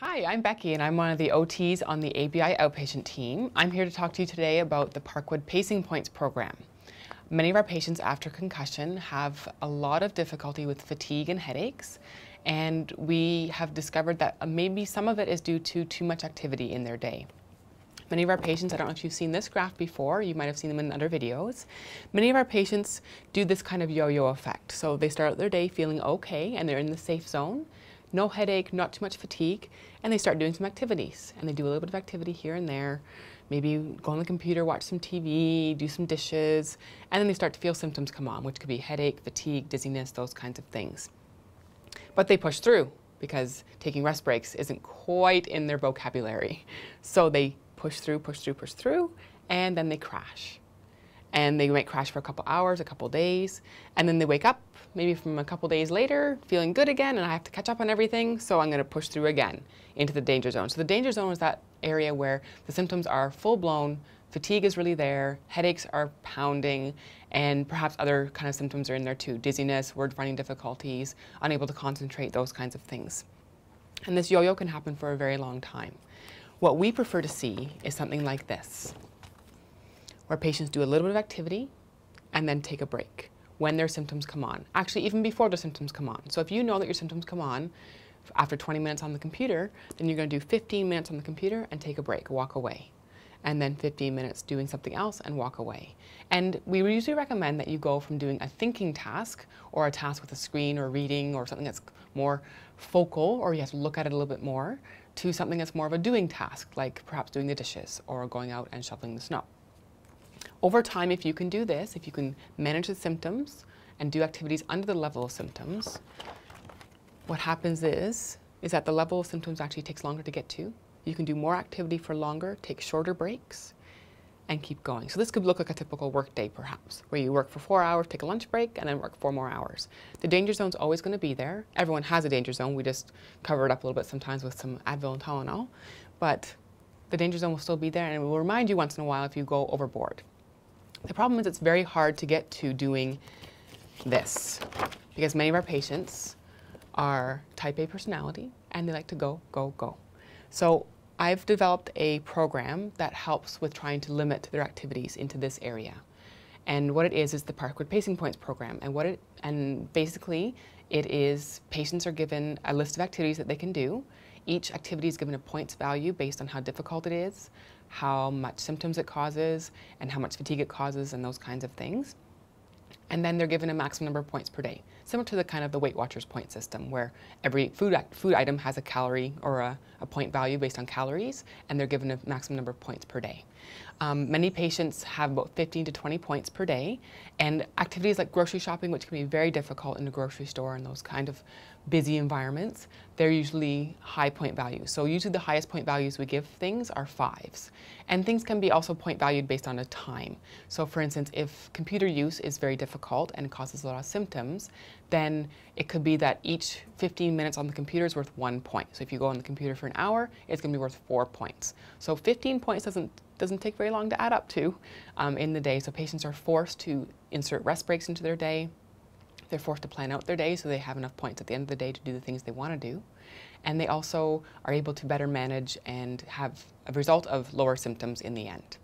Hi, I'm Becky and I'm one of the OTs on the ABI outpatient team. I'm here to talk to you today about the Parkwood Pacing Points program. Many of our patients after concussion have a lot of difficulty with fatigue and headaches and we have discovered that uh, maybe some of it is due to too much activity in their day. Many of our patients, I don't know if you've seen this graph before, you might have seen them in other videos. Many of our patients do this kind of yo-yo effect. So they start their day feeling okay and they're in the safe zone no headache, not too much fatigue, and they start doing some activities. And they do a little bit of activity here and there, maybe go on the computer, watch some TV, do some dishes, and then they start to feel symptoms come on, which could be headache, fatigue, dizziness, those kinds of things. But they push through because taking rest breaks isn't quite in their vocabulary. So they push through, push through, push through, and then they crash and they might crash for a couple hours, a couple days, and then they wake up maybe from a couple days later feeling good again and I have to catch up on everything, so I'm going to push through again into the danger zone. So the danger zone is that area where the symptoms are full blown, fatigue is really there, headaches are pounding, and perhaps other kind of symptoms are in there too, dizziness, word finding difficulties, unable to concentrate, those kinds of things. And this yo-yo can happen for a very long time. What we prefer to see is something like this where patients do a little bit of activity and then take a break when their symptoms come on. Actually, even before the symptoms come on. So if you know that your symptoms come on after 20 minutes on the computer, then you're going to do 15 minutes on the computer and take a break, walk away. And then 15 minutes doing something else and walk away. And we usually recommend that you go from doing a thinking task or a task with a screen or reading or something that's more focal or you have to look at it a little bit more to something that's more of a doing task, like perhaps doing the dishes or going out and shoveling the snow. Over time, if you can do this, if you can manage the symptoms and do activities under the level of symptoms, what happens is, is that the level of symptoms actually takes longer to get to. You can do more activity for longer, take shorter breaks, and keep going. So this could look like a typical workday, perhaps, where you work for four hours, take a lunch break, and then work four more hours. The danger zone's always going to be there. Everyone has a danger zone. We just cover it up a little bit sometimes with some Advil and Tylenol. But the danger zone will still be there, and it will remind you once in a while if you go overboard. The problem is it's very hard to get to doing this because many of our patients are type A personality and they like to go, go, go. So I've developed a program that helps with trying to limit their activities into this area. And what it is is the Parkwood Pacing Points program. And what it and basically it is patients are given a list of activities that they can do. Each activity is given a points value based on how difficult it is how much symptoms it causes, and how much fatigue it causes, and those kinds of things. And then they're given a maximum number of points per day, similar to the kind of the Weight Watchers point system, where every food, food item has a calorie or a, a point value based on calories, and they're given a maximum number of points per day. Um, many patients have about 15 to 20 points per day, and activities like grocery shopping, which can be very difficult in a grocery store and those kind of busy environments, they're usually high point values. So usually the highest point values we give things are fives. And things can be also point valued based on a time. So for instance, if computer use is very difficult and causes a lot of symptoms, then it could be that each 15 minutes on the computer is worth one point. So if you go on the computer for an hour, it's going to be worth four points. So 15 points doesn't doesn't take very long to add up to um, in the day. So patients are forced to insert rest breaks into their day. They're forced to plan out their day so they have enough points at the end of the day to do the things they want to do. And they also are able to better manage and have a result of lower symptoms in the end.